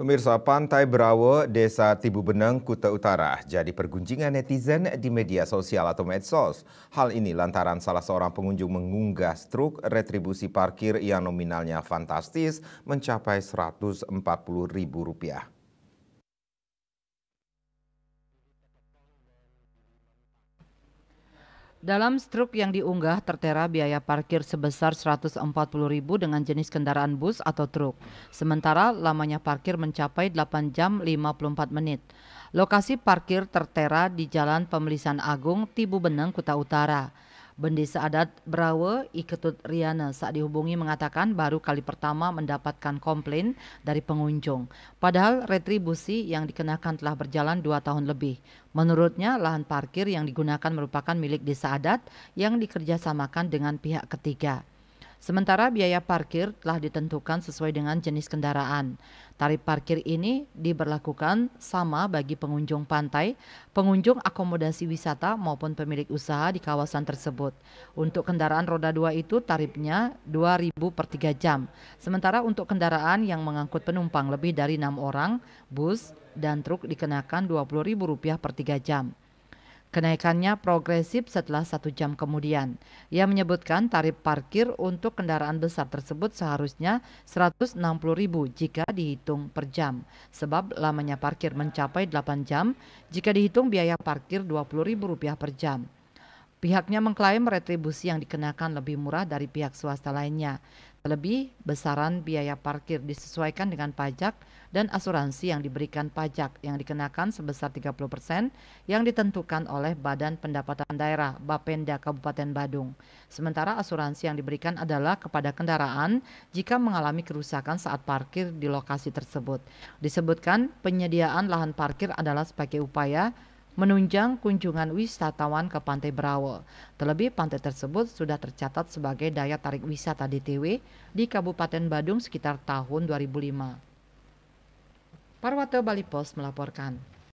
Pemirsa Pantai Brawo, Desa Tibu Beneng, Kuta Utara jadi pergunjingan netizen di media sosial atau medsos. Hal ini lantaran salah seorang pengunjung mengunggah struk retribusi parkir yang nominalnya fantastis mencapai Rp140.000. Dalam struk yang diunggah tertera biaya parkir sebesar 140.000 dengan jenis kendaraan bus atau truk. Sementara lamanya parkir mencapai 8 jam 54 menit. Lokasi parkir tertera di Jalan Pemelisan Agung, Tibu Beneng, Kuta Utara. Bendesa Adat Brawe Iketut Riana saat dihubungi mengatakan baru kali pertama mendapatkan komplain dari pengunjung. Padahal retribusi yang dikenakan telah berjalan dua tahun lebih. Menurutnya lahan parkir yang digunakan merupakan milik desa adat yang dikerjasamakan dengan pihak ketiga. Sementara biaya parkir telah ditentukan sesuai dengan jenis kendaraan. Tarif parkir ini diberlakukan sama bagi pengunjung pantai, pengunjung akomodasi wisata maupun pemilik usaha di kawasan tersebut. Untuk kendaraan roda dua itu tarifnya 2000 per 3 jam. Sementara untuk kendaraan yang mengangkut penumpang lebih dari enam orang, bus dan truk dikenakan Rp20.000 per 3 jam. Kenaikannya progresif setelah satu jam kemudian. Ia menyebutkan tarif parkir untuk kendaraan besar tersebut seharusnya Rp160.000 jika dihitung per jam. Sebab lamanya parkir mencapai 8 jam jika dihitung biaya parkir Rp20.000 per jam. Pihaknya mengklaim retribusi yang dikenakan lebih murah dari pihak swasta lainnya. Terlebih, besaran biaya parkir disesuaikan dengan pajak dan asuransi yang diberikan pajak yang dikenakan sebesar 30% persen yang ditentukan oleh Badan Pendapatan Daerah Bapenda Kabupaten Badung. Sementara asuransi yang diberikan adalah kepada kendaraan jika mengalami kerusakan saat parkir di lokasi tersebut. Disebutkan penyediaan lahan parkir adalah sebagai upaya menunjang kunjungan wisatawan ke Pantai Brawo. Terlebih pantai tersebut sudah tercatat sebagai daya tarik wisata DTW di Kabupaten Badung sekitar tahun 2005. Parwato Bali Post melaporkan.